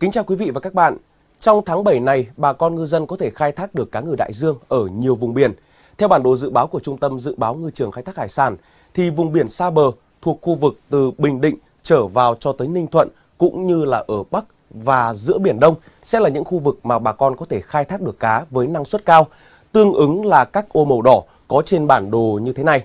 Kính chào quý vị và các bạn. Trong tháng 7 này, bà con ngư dân có thể khai thác được cá ngừ đại dương ở nhiều vùng biển. Theo bản đồ dự báo của Trung tâm Dự báo Ngư trường Khai thác Hải sản, thì vùng biển xa bờ thuộc khu vực từ Bình Định trở vào cho tới Ninh Thuận cũng như là ở Bắc và giữa Biển Đông sẽ là những khu vực mà bà con có thể khai thác được cá với năng suất cao, tương ứng là các ô màu đỏ có trên bản đồ như thế này.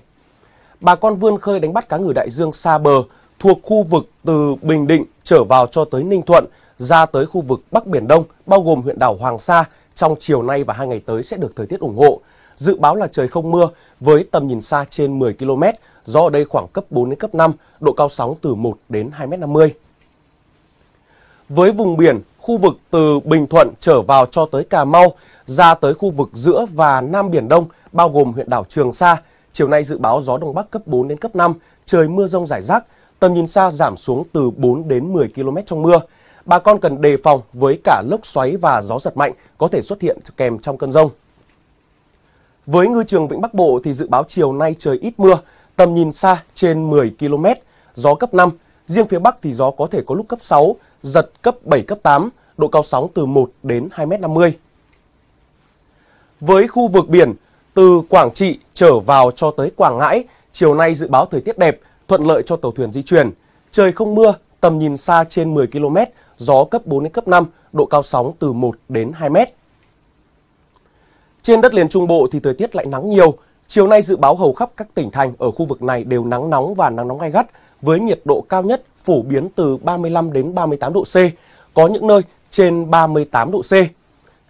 Bà con vươn khơi đánh bắt cá ngừ đại dương xa bờ thuộc khu vực từ Bình Định trở vào cho tới Ninh Thuận – ra tới khu vực Bắc Biển Đông, bao gồm huyện đảo Hoàng Sa, trong chiều nay và hai ngày tới sẽ được thời tiết ủng hộ. Dự báo là trời không mưa với tầm nhìn xa trên 10 km, gió ở đây khoảng cấp 4 đến cấp 5, độ cao sóng từ 1 đến 2,50 m. Với vùng biển, khu vực từ Bình Thuận trở vào cho tới Cà Mau, ra tới khu vực giữa và Nam Biển Đông, bao gồm huyện đảo Trường Sa, chiều nay dự báo gió Đông Bắc cấp 4 đến cấp 5, trời mưa rông rải rác, tầm nhìn xa giảm xuống từ 4 đến 10 km trong mưa bà con cần đề phòng với cả lốc xoáy và gió giật mạnh có thể xuất hiện kèm trong cơn rông. Với ngư trường vĩnh Bắc Bộ thì dự báo chiều nay trời ít mưa, tầm nhìn xa trên 10 km, gió cấp 5, riêng phía Bắc thì gió có thể có lúc cấp 6, giật cấp 7, cấp 8, độ cao sóng từ 1 đến 2,50 m. Với khu vực biển, từ Quảng Trị trở vào cho tới Quảng Ngãi, chiều nay dự báo thời tiết đẹp, thuận lợi cho tàu thuyền di chuyển. Trời không mưa, tầm nhìn xa trên 10 km, gió cấp 4 đến cấp 5, độ cao sóng từ 1 đến 2 mét. Trên đất liền Trung Bộ thì thời tiết lại nắng nhiều. Chiều nay dự báo hầu khắp các tỉnh thành ở khu vực này đều nắng nóng và nắng nóng gai gắt với nhiệt độ cao nhất phổ biến từ 35 đến 38 độ C, có những nơi trên 38 độ C.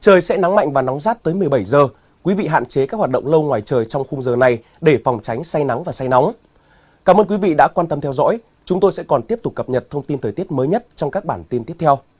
Trời sẽ nắng mạnh và nóng rát tới 17 giờ. Quý vị hạn chế các hoạt động lâu ngoài trời trong khung giờ này để phòng tránh say nắng và say nóng. Cảm ơn quý vị đã quan tâm theo dõi. Chúng tôi sẽ còn tiếp tục cập nhật thông tin thời tiết mới nhất trong các bản tin tiếp theo.